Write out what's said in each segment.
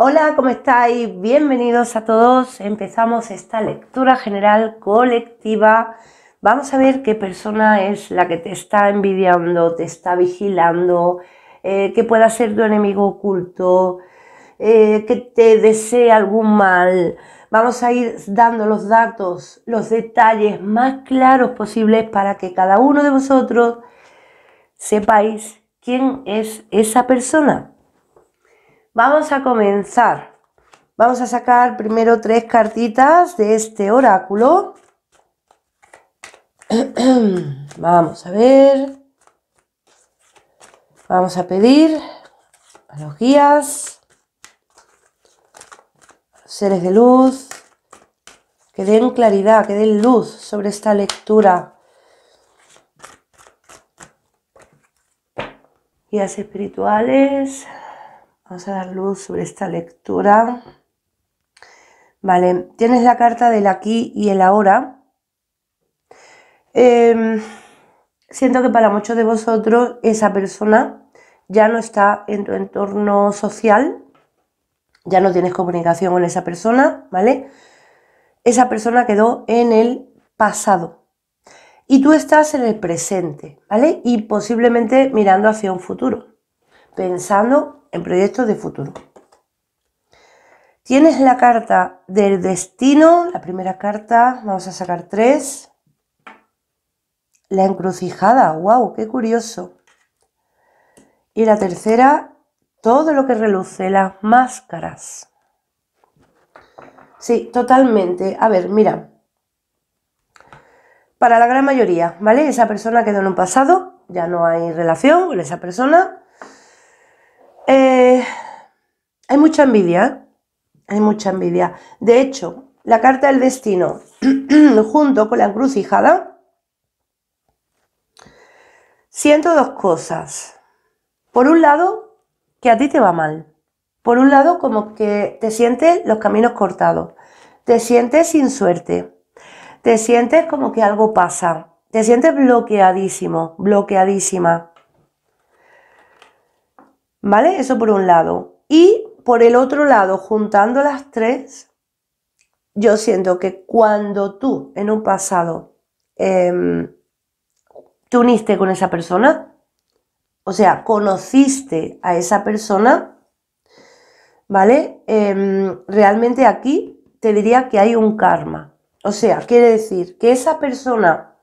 Hola, ¿cómo estáis? Bienvenidos a todos. Empezamos esta lectura general colectiva. Vamos a ver qué persona es la que te está envidiando, te está vigilando, eh, que pueda ser tu enemigo oculto, eh, que te desea algún mal. Vamos a ir dando los datos, los detalles más claros posibles para que cada uno de vosotros sepáis quién es esa persona. Vamos a comenzar. Vamos a sacar primero tres cartitas de este oráculo. Vamos a ver. Vamos a pedir a los guías, seres de luz, que den claridad, que den luz sobre esta lectura. Guías espirituales. Vamos a dar luz sobre esta lectura. Vale, tienes la carta del aquí y el ahora. Em, siento que para muchos de vosotros esa persona ya no está en tu entorno social, ya no tienes comunicación con esa persona, ¿vale? Esa persona quedó en el pasado y tú estás en el presente, ¿vale? Y posiblemente mirando hacia un futuro, pensando en proyectos de futuro. Tienes la carta del destino, la primera carta, vamos a sacar tres. La encrucijada, wow, qué curioso. Y la tercera, todo lo que reluce, las máscaras. Sí, totalmente. A ver, mira. Para la gran mayoría, ¿vale? Esa persona quedó en un pasado, ya no hay relación con esa persona. Eh, hay mucha envidia, hay mucha envidia. De hecho, la carta del destino junto con la encrucijada, siento dos cosas. Por un lado, que a ti te va mal. Por un lado, como que te sientes los caminos cortados, te sientes sin suerte, te sientes como que algo pasa, te sientes bloqueadísimo, bloqueadísima. ¿Vale? Eso por un lado. Y por el otro lado, juntando las tres, yo siento que cuando tú en un pasado em, te uniste con esa persona, o sea, conociste a esa persona, ¿vale? Em, realmente aquí te diría que hay un karma. O sea, quiere decir que esa persona,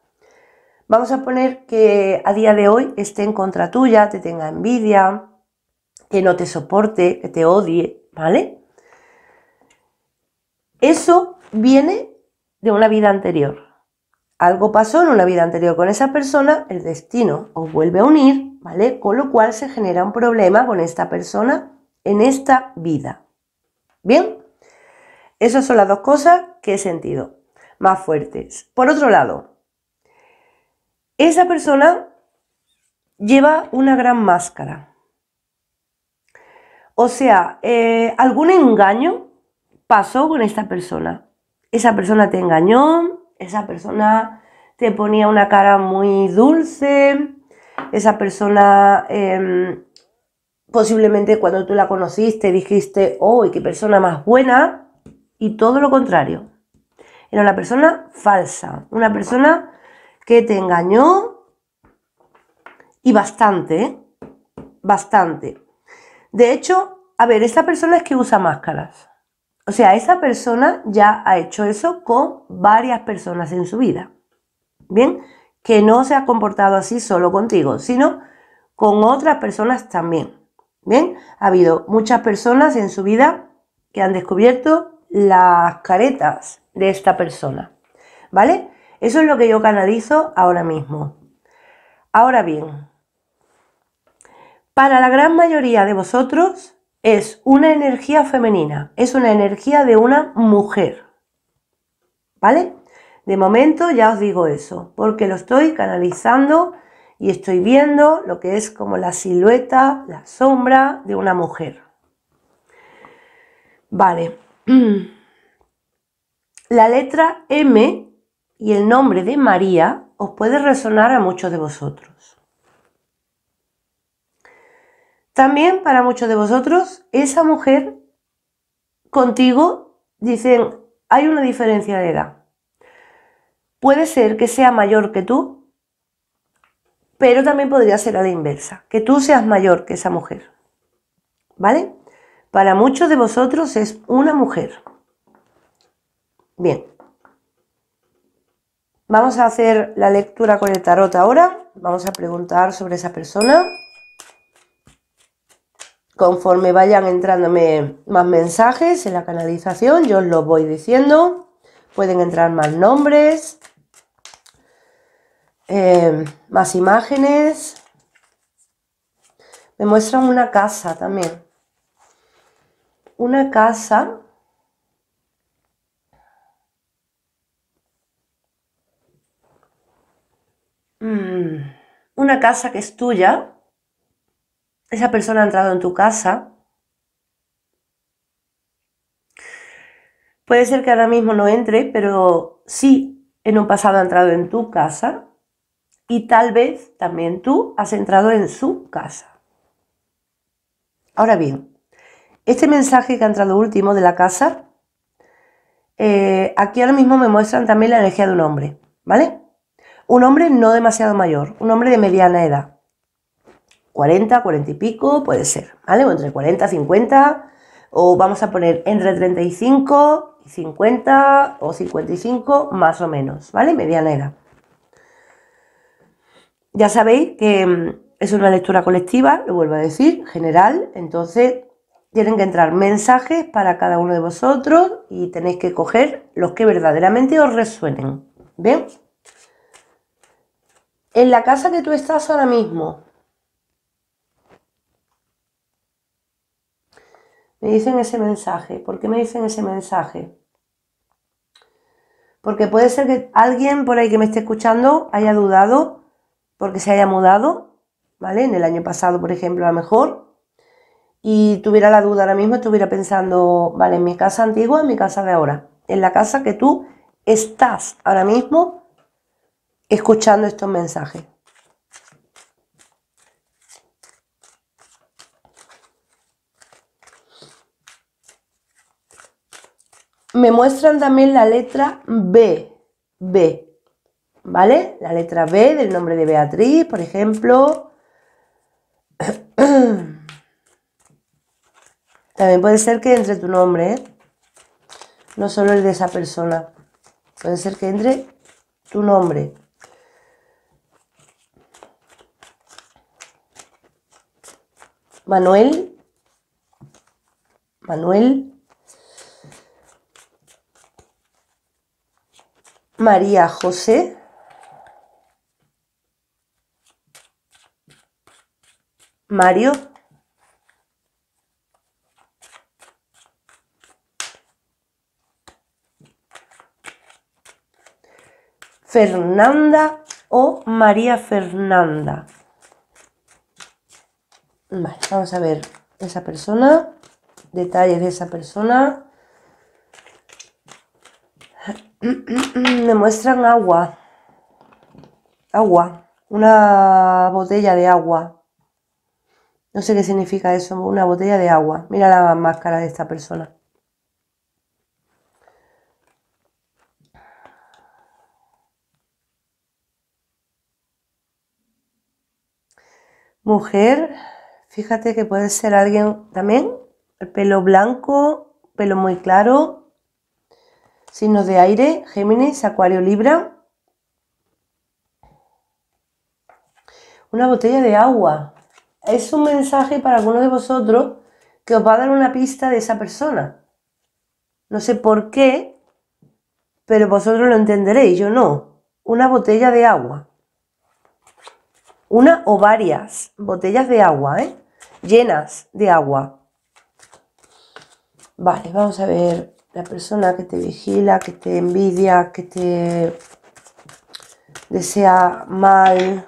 vamos a poner que a día de hoy esté en contra tuya, te tenga envidia, que no te soporte, que te odie, ¿vale? Eso viene de una vida anterior. Algo pasó en una vida anterior con esa persona, el destino os vuelve a unir, ¿vale? Con lo cual se genera un problema con esta persona en esta vida. ¿Bien? Esas son las dos cosas que he sentido más fuertes. Por otro lado, esa persona lleva una gran máscara. O sea, eh, algún engaño pasó con esta persona. Esa persona te engañó, esa persona te ponía una cara muy dulce, esa persona em, posiblemente cuando tú la conociste dijiste, oh, qué persona más buena, y todo lo contrario. Era una persona falsa, una persona que te engañó y bastante, bastante. De hecho, a ver, esta persona es que usa máscaras. O sea, esa persona ya ha hecho eso con varias personas en su vida. Bien, que no se ha comportado así solo contigo, sino con otras personas también. Bien, ha habido muchas personas en su vida que han descubierto las caretas de esta persona. ¿Vale? Eso es lo que yo canalizo ahora mismo. Ahora bien, para la gran mayoría de vosotros es una energía femenina, es una energía de una mujer. ¿Vale? De momento ya os digo eso, porque lo estoy canalizando y estoy viendo lo que es como la silueta, la sombra de una mujer. Vale. La letra M y el nombre de María os puede resonar a muchos de vosotros. También para muchos de vosotros, esa mujer contigo, dicen, hay una diferencia de edad. Puede ser que sea mayor que tú, pero también podría ser a la inversa, que tú seas mayor que esa mujer. ¿Vale? Para muchos de vosotros es una mujer. Bien. Vamos a hacer la lectura con el tarot ahora. Vamos a preguntar sobre esa persona. Conforme vayan entrándome más mensajes en la canalización, yo os los voy diciendo. Pueden entrar más nombres, eh, más imágenes. Me muestran una casa también. Una casa mm, una casa que es tuya, esa persona ha entrado en tu casa. Puede ser que ahora mismo no entre, pero sí en un pasado ha entrado en tu casa y tal vez también tú has entrado en su casa. Ahora bien, este mensaje que ha entrado último de la casa, eh, aquí ahora mismo me muestran también la energía de un hombre, ¿vale? Un hombre no demasiado mayor, un hombre de mediana edad. 40, 40 y pico, puede ser, ¿vale? O entre 40, 50, o vamos a poner entre 35 y 50 o 55, más o menos, ¿vale? Medianera. Ya sabéis que mm, es una lectura colectiva, lo vuelvo a decir, general, entonces tienen que entrar mensajes para cada uno de vosotros y tenéis que coger los que verdaderamente os resuenen, ¿Ven? En la casa que tú estás ahora mismo, Me dicen ese mensaje. ¿Por qué me dicen ese mensaje? Porque puede ser que alguien por ahí que me esté escuchando haya dudado porque se haya mudado, ¿vale? En el año pasado, por ejemplo, a lo mejor. Y tuviera la duda ahora mismo, estuviera pensando, vale, en mi casa antigua, en mi casa de ahora. En la casa que tú estás ahora mismo escuchando estos mensajes. me muestran también la letra B, B, ¿vale? La letra B del nombre de Beatriz, por ejemplo. También puede ser que entre tu nombre, ¿eh? no solo el de esa persona. Puede ser que entre tu nombre. Manuel. Manuel. María José Mario Fernanda o María Fernanda. vamos a ver esa persona, detalles de esa persona. Mm, mm, mm, me muestran agua. Agua. Una botella de agua. No sé qué significa eso, una botella de agua. Mira la máscara de esta persona. Mujer, fíjate que puede ser alguien también, el pelo blanco, pelo muy claro, Signos de aire, Géminis, Acuario, Libra. Una botella de agua. Es un mensaje para algunos de vosotros que os va a dar una pista de esa persona. No sé por qué, pero vosotros lo entenderéis, yo no. Una botella de agua. Una o varias botellas de agua, ¿eh? Llenas de agua. Vale, vamos a ver la persona que te vigila, que te envidia, que te desea mal.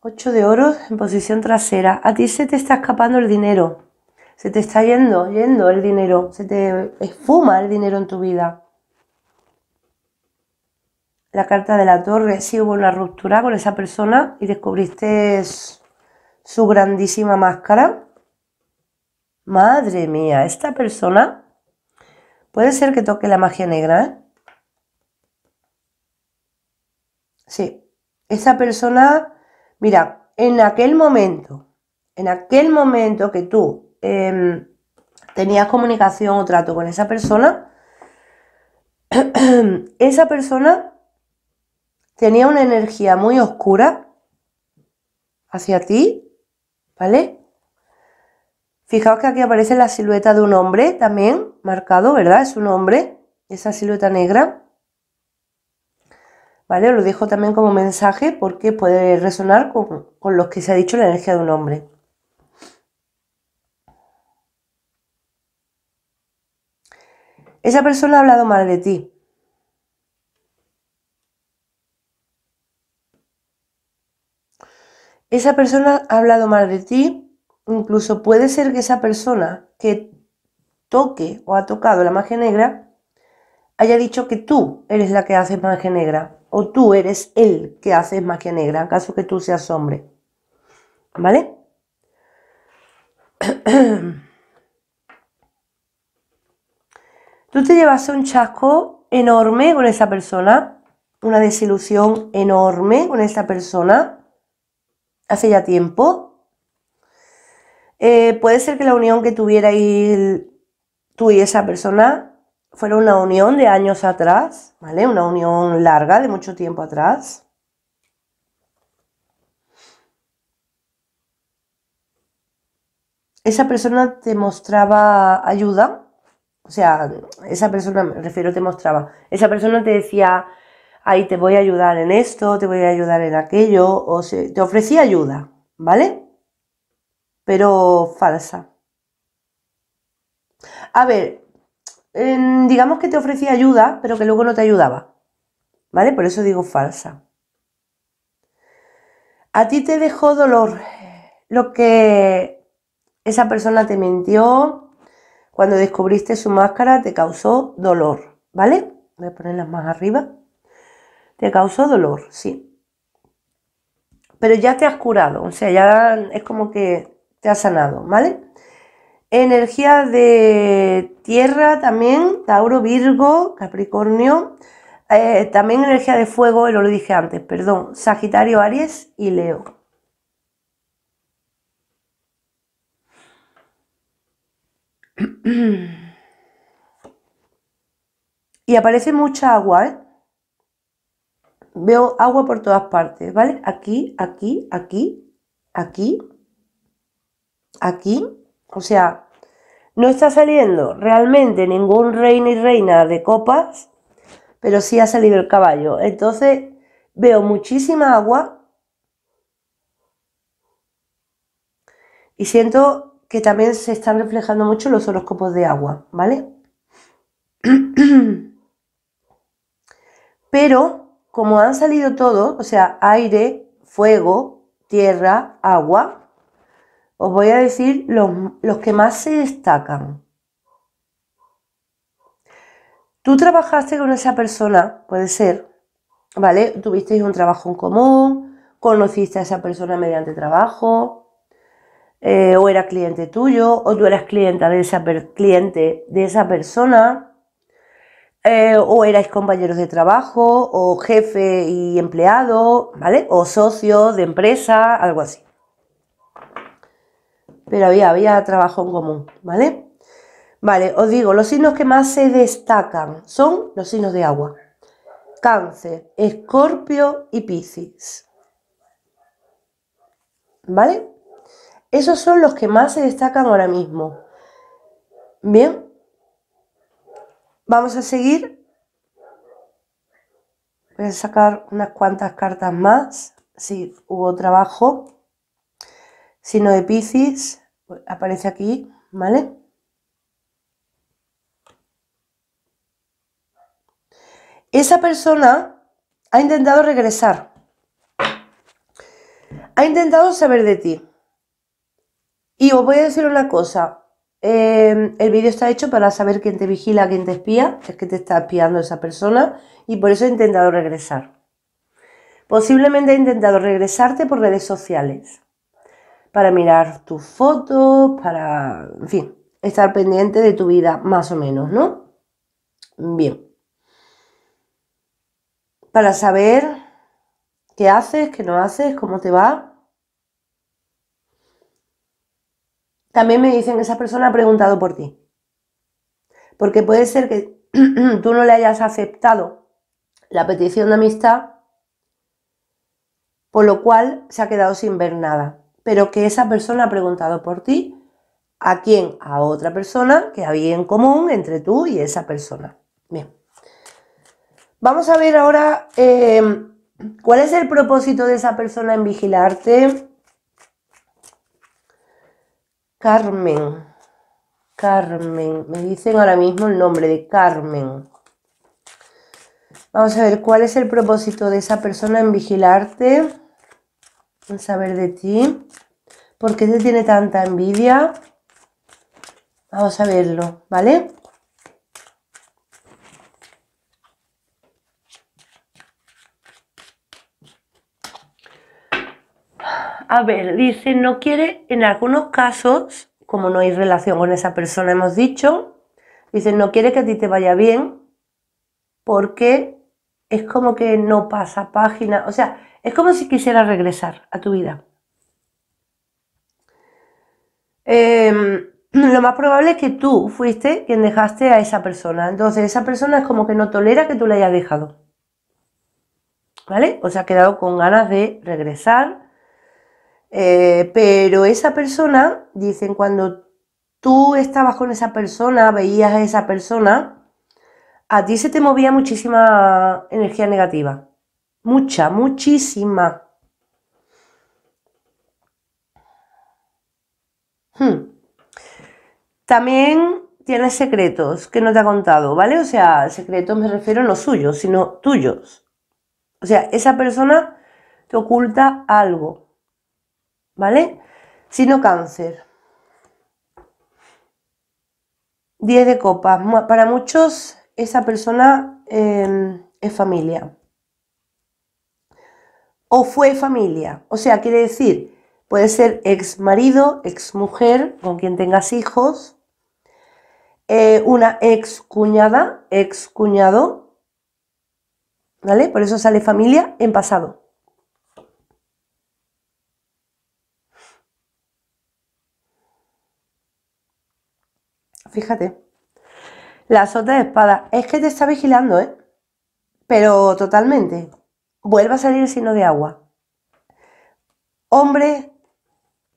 8 de oros en posición trasera. A ti se te está escapando el dinero. Se te está yendo, yendo el dinero. Se te esfuma el dinero en tu vida. La carta de la torre. Sí hubo una ruptura con esa persona y descubriste su grandísima máscara. Madre mía, esta persona puede ser que toque la magia negra, Sí, esa persona, mira, en aquel momento, en aquel momento que tú em, tenías comunicación o trato con esa persona, esa persona tenía una energía muy oscura hacia ti, ¿vale? Fijaos que aquí aparece la silueta de un hombre también, marcado, ¿verdad? Es un hombre, esa silueta negra. ¿Vale? lo dejo también como mensaje porque puede resonar con, con los que se ha dicho la energía de un hombre. Esa persona ha hablado mal de ti. Esa persona ha hablado mal de ti incluso puede ser que esa persona que toque o ha tocado la magia negra haya dicho que tú eres la que hace magia negra o tú eres el que haces magia negra, en caso que tú seas hombre. ¿Vale? Tú te llevaste un chasco enorme con esa persona, una desilusión enorme con esa persona hace ya tiempo eh, puede ser que la unión que tuviera tú y esa persona fuera una unión de años atrás, ¿vale? Una unión larga, de mucho tiempo atrás. Esa persona te mostraba ayuda, o sea, esa persona, me refiero, te mostraba, esa persona te decía, ahí te voy a ayudar en esto, te voy a ayudar en aquello, o te ofrecía ayuda, ¿vale? pero falsa. A ver, em, digamos que te ofrecía ayuda, pero que luego no te ayudaba. ¿Vale? Por eso digo falsa. A ti te dejó dolor lo que esa persona te mintió, cuando descubriste su máscara te causó dolor, ¿vale? Voy a ponerlas más arriba. Te causó dolor, sí. Pero ya te has curado, o sea, ya es como que te ha sanado, ¿vale? Energía de tierra también, Tauro, Virgo, Capricornio. Eh, también energía de fuego, eh, lo dije antes, perdón, Sagitario, Aries y Leo. Y aparece mucha agua, ¿eh? Veo agua por todas partes, ¿vale? Aquí, aquí, aquí, aquí, aquí, o sea, no está saliendo realmente ningún rey ni reina de copas, pero sí ha salido el caballo. Entonces veo muchísima agua y siento que también se están reflejando mucho los horóscopos de agua, ¿vale? Pero como han salido todos, o sea, aire, fuego, tierra, agua, os voy a decir los, que más se destacan. Tú trabajaste con esa persona, puede ser, ¿vale? Tuvisteis un trabajo en común, conociste a esa persona mediante trabajo, eh, o era cliente tuyo, o tú eras clienta de esa cliente de esa persona, eh, o erais compañeros de trabajo, o jefe y empleado, ¿vale? O socio de empresa, algo así pero había, había trabajo en común, ¿vale? Vale, os digo, los signos que más se destacan son los signos de agua. Cáncer, Escorpio y Piscis. ¿Vale? Esos son los que más se destacan ahora mismo. Bien. Vamos a seguir. Voy a sacar unas cuantas cartas más. Si hubo trabajo. Sino de Pisces aparece aquí, ¿vale? Esa persona ha intentado regresar. Ha intentado saber de ti. Y os voy a decir una cosa. Em, el vídeo está hecho para saber quién te vigila, quién te espía. Es que te está espiando esa persona. Y por eso ha intentado regresar. Posiblemente ha intentado regresarte por redes sociales para mirar tus fotos, para, en fin, estar pendiente de tu vida más o menos, ¿no? Bien. Para saber qué haces, qué no haces, cómo te va. También me dicen, que esa persona ha preguntado por ti. Porque puede ser que tú no le hayas aceptado la petición de amistad, por lo cual se ha quedado sin ver nada pero que esa persona ha preguntado por ti, ¿a quién? A otra persona que había en común entre tú y esa persona. Bien. Vamos a ver ahora em, cuál es el propósito de esa persona en vigilarte. Carmen. Carmen. Me dicen ahora mismo el nombre de Carmen. Vamos a ver cuál es el propósito de esa persona en vigilarte saber de ti. ¿Por qué te tiene tanta envidia? Vamos a verlo, ¿vale? A ver, dice, no quiere, en algunos casos, como no hay relación con esa persona, hemos dicho, dice, no quiere que a ti te vaya bien porque es como que no pasa página, o sea, es como si quisiera regresar a tu vida. Em, lo más probable es que tú fuiste quien dejaste a esa persona. Entonces esa persona es como que no tolera que tú la hayas dejado. ¿Vale? O sea, ha quedado con ganas de regresar. Eh, pero esa persona, dicen, cuando tú estabas con esa persona, veías a esa persona, a ti se te movía muchísima energía negativa. Mucha, muchísima. Hmm. También tienes secretos que no te ha contado, ¿vale? O sea, secretos me refiero no suyos, sino tuyos. O sea, esa persona te oculta algo, ¿vale? Sino cáncer. 10 de copas. Para muchos esa persona em, es familia. O fue familia. O sea, quiere decir, puede ser ex marido, ex mujer, con quien tengas hijos, eh, una ex cuñada, ex cuñado. ¿Vale? Por eso sale familia en pasado. Fíjate. La sota de espada. Es que te está vigilando, ¿eh? Pero totalmente. Vuelve a salir el signo de agua. Hombre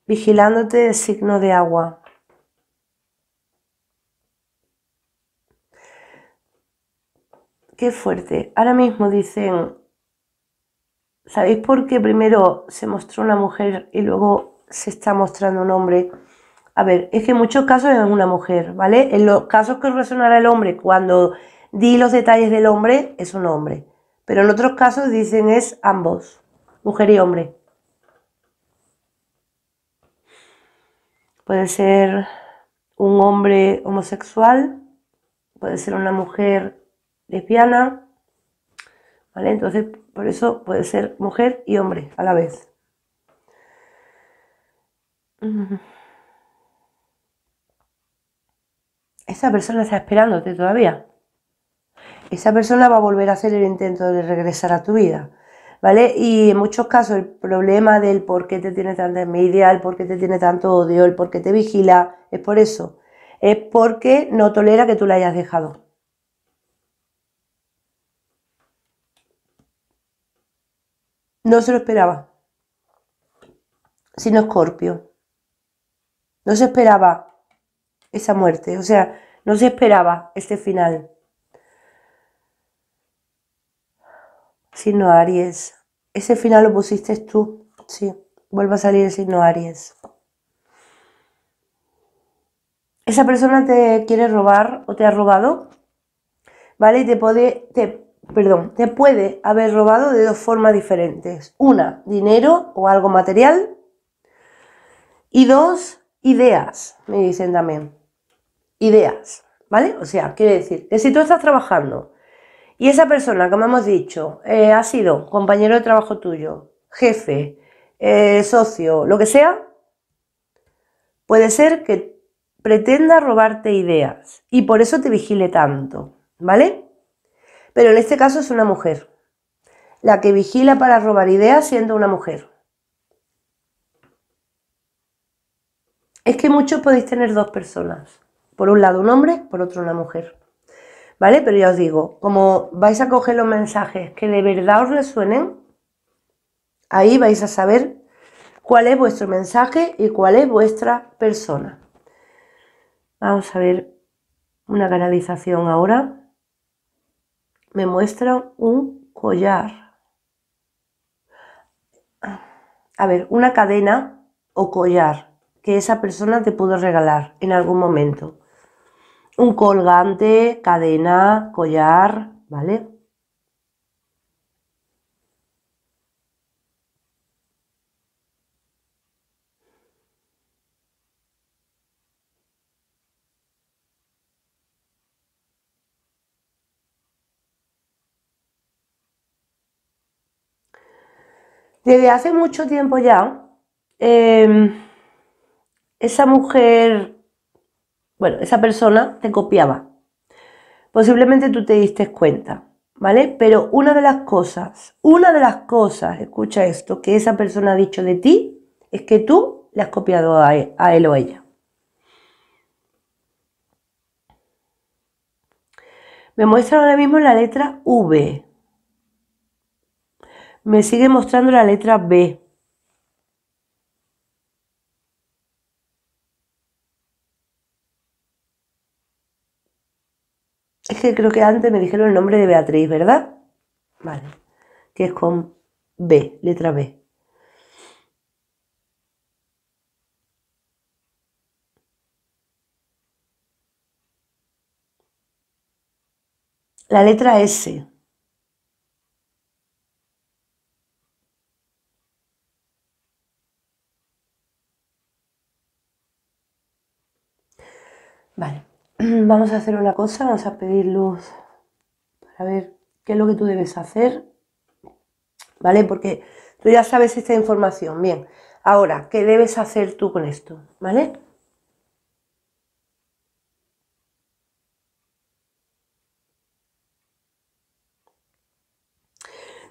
vigilándote el signo de agua. Qué fuerte. Ahora mismo dicen, ¿sabéis por qué primero se mostró una mujer y luego se está mostrando un hombre? A ver, es que en muchos casos es una mujer, ¿vale? En los casos que resonará el hombre cuando di los detalles del hombre, es un hombre. Pero en otros casos dicen es ambos, mujer y hombre. Puede ser un hombre homosexual, puede ser una mujer lesbiana, ¿vale? Entonces, por eso puede ser mujer y hombre a la vez. esa persona está esperándote todavía. Esa persona va a volver a hacer el intento de regresar a tu vida. ¿Vale? Y en muchos casos el problema del por qué te tiene tanta envidia, el por qué te tiene tanto odio, el por qué te vigila, es por eso. Es porque no tolera que tú la hayas dejado. No se lo esperaba. Sino Scorpio. No se esperaba esa muerte. O sea, no se esperaba este final. Signo Aries. Ese final lo pusiste tú. Sí, vuelve a salir el signo Aries. Esa persona te quiere robar o te ha robado, ¿vale? Y te puede, te, perdón, te puede haber robado de dos formas diferentes. Una, dinero o algo material. Y dos, ideas, me dicen también ideas, ¿vale? O sea, quiere decir que si tú estás trabajando y esa persona, como hemos dicho, eh, ha sido compañero de trabajo tuyo, jefe, eh, socio, lo que sea, puede ser que pretenda robarte ideas y por eso te vigile tanto, ¿vale? Pero en este caso es una mujer, la que vigila para robar ideas siendo una mujer. Es que muchos podéis tener dos personas. Por un lado un hombre, por otro una mujer. ¿Vale? Pero ya os digo, como vais a coger los mensajes que de verdad os resuenen, ahí vais a saber cuál es vuestro mensaje y cuál es vuestra persona. Vamos a ver una canalización ahora. Me muestra un collar. A ver, una cadena o collar que esa persona te pudo regalar en algún momento un colgante, cadena, collar, ¿vale? Desde hace mucho tiempo ya, em, esa mujer bueno, esa persona te copiaba. Posiblemente tú te diste cuenta, ¿vale? Pero una de las cosas, una de las cosas, escucha esto, que esa persona ha dicho de ti, es que tú le has copiado a él, o ella. Me muestra ahora mismo la letra V. Me sigue mostrando la letra B. creo que antes me dijeron el nombre de Beatriz, ¿verdad? Vale. Que es con B, letra B. La letra S. Vamos a hacer una cosa, vamos a pedir luz para ver qué es lo que tú debes hacer, ¿vale? Porque tú ya sabes esta información. Bien, ahora, ¿qué debes hacer tú con esto? ¿Vale?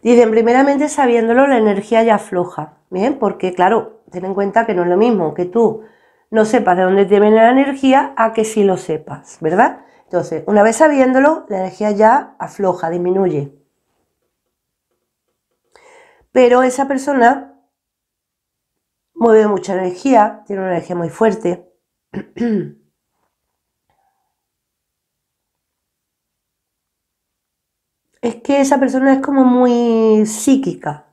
Dicen, primeramente sabiéndolo, la energía ya afloja, ¿bien? Porque, claro, ten en cuenta que no es lo mismo que tú no sepas de dónde te viene la energía a que sí lo sepas, ¿verdad? Entonces, una vez sabiéndolo, la energía ya afloja, disminuye. Pero esa persona mueve mucha energía, tiene una energía muy fuerte. es que esa persona es como muy psíquica.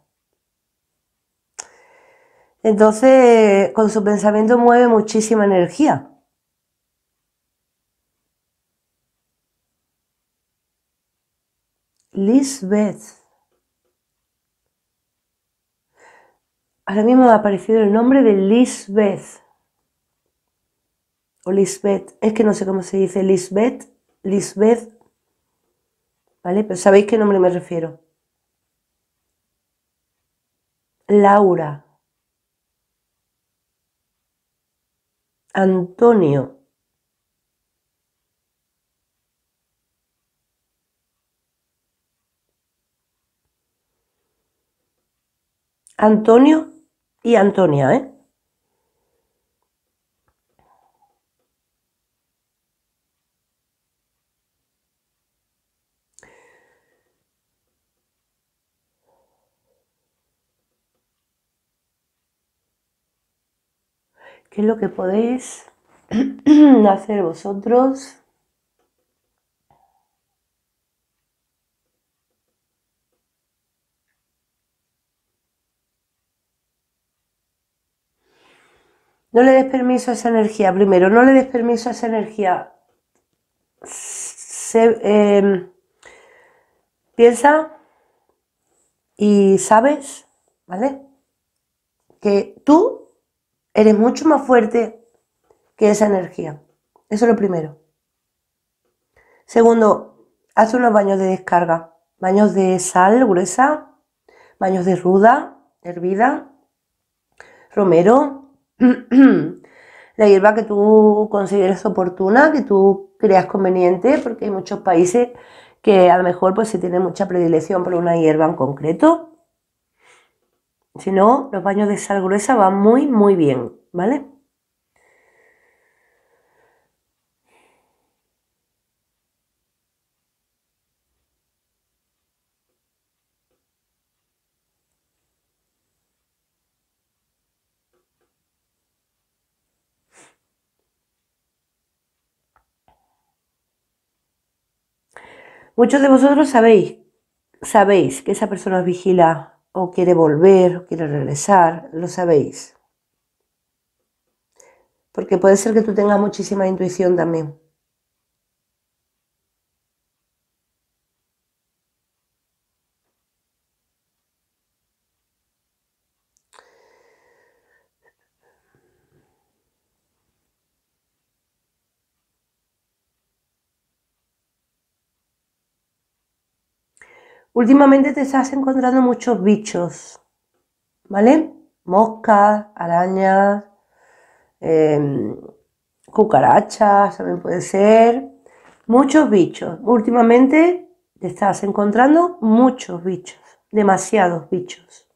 Entonces, con su pensamiento mueve muchísima energía. Lisbeth. Ahora mismo ha aparecido el nombre de Lisbeth. O Lisbeth. Es que no sé cómo se dice. Lisbeth. Lisbeth. ¿Vale? Pero sabéis qué nombre me refiero. Laura. Antonio Antonio y Antonia, ¿eh? qué es lo que podéis hacer vosotros. No le des permiso a esa energía. Primero, no le des permiso a esa energía. Em, piensa y sabes, ¿vale? Que tú Eres mucho más fuerte que esa energía. Eso es lo primero. Segundo, haz unos baños de descarga. Baños de sal gruesa, baños de ruda, hervida, romero, la hierba que tú consideres oportuna, que tú creas conveniente, porque hay muchos países que a lo mejor pues se tiene mucha predilección por una hierba en concreto. Si no, los baños de sal gruesa van muy, muy bien, ¿vale? Muchos de vosotros sabéis, sabéis que esa persona os vigila o quiere volver, o quiere regresar, lo sabéis. Porque puede ser que tú tengas muchísima intuición también. Últimamente te estás encontrando muchos bichos, ¿vale? Moscas, arañas, em, cucarachas, también puede ser. Muchos bichos. Últimamente te estás encontrando muchos bichos, demasiados bichos.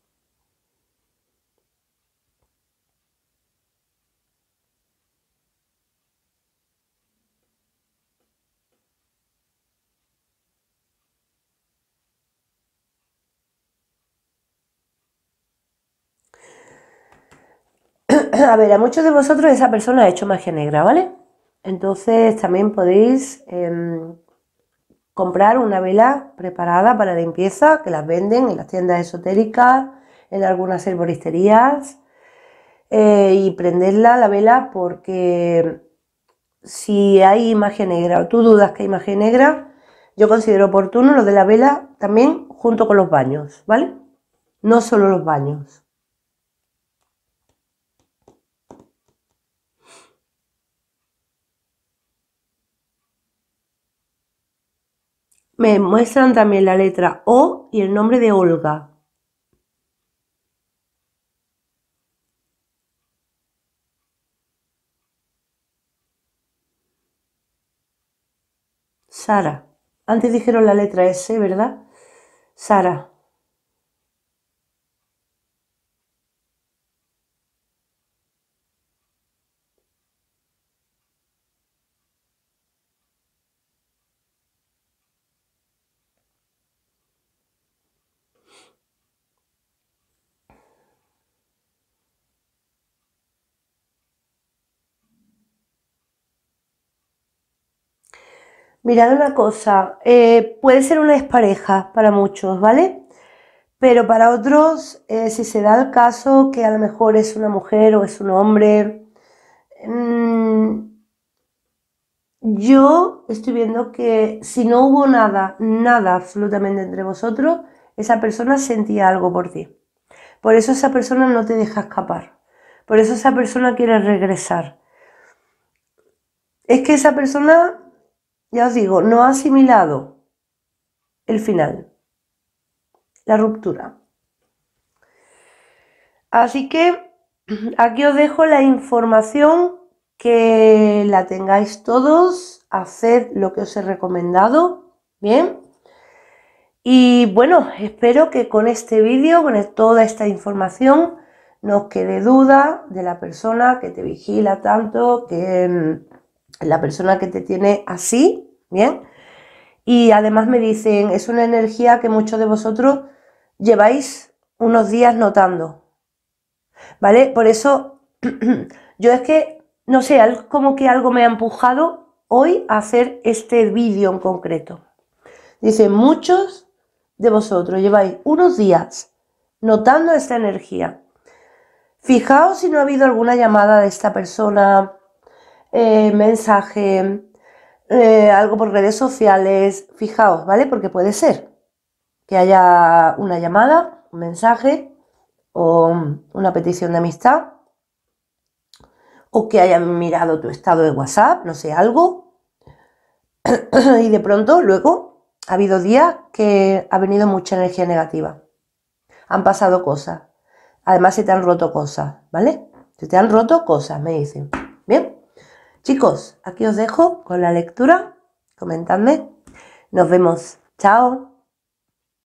a ver, a muchos de vosotros esa persona ha hecho magia negra, ¿vale? Entonces también podéis em, comprar una vela preparada para limpieza, que las venden en las tiendas esotéricas, en algunas herboristerías, eh, y prenderla la vela porque si hay magia negra o tú dudas que hay magia negra, yo considero oportuno lo de la vela también junto con los baños, ¿vale? No solo los baños. Me muestran también la letra O y el nombre de Olga. Sara. Antes dijeron la letra S, ¿verdad? Sara. Mirad una cosa, eh, puede ser una despareja para muchos, ¿vale? Pero para otros, eh, si se da el caso que a lo mejor es una mujer o es un hombre, mm, yo estoy viendo que si no hubo nada, nada absolutamente entre vosotros, esa persona sentía algo por ti. Por eso esa persona no te deja escapar. Por eso esa persona quiere regresar. Es que esa persona ya os digo, no ha asimilado el final, la ruptura. Así que aquí os dejo la información que la tengáis todos, haced lo que os he recomendado, ¿bien? Y bueno, espero que con este vídeo, con e-, toda esta información, no quede duda de la persona que te vigila tanto, que mm, la persona que te tiene así, ¿bien? Y además me dicen, es una energía que muchos de vosotros lleváis unos días notando, ¿vale? Por eso yo es que, no sé, como que algo me ha empujado hoy a hacer este vídeo en concreto. Dicen, muchos de vosotros lleváis unos días notando esta energía. Fijaos si no ha habido alguna llamada de esta persona, eh, mensaje, eh, algo por redes sociales, fijaos, ¿vale? Porque puede ser que haya una llamada, un mensaje o una petición de amistad, o que hayan mirado tu estado de WhatsApp, no sé, algo, y de pronto luego ha habido días que ha venido mucha energía negativa, han pasado cosas, además se te han roto cosas, ¿vale? Se te han roto cosas, me dicen, ¿bien? Chicos, aquí os dejo con la lectura. Comentadme. Nos vemos. Chao.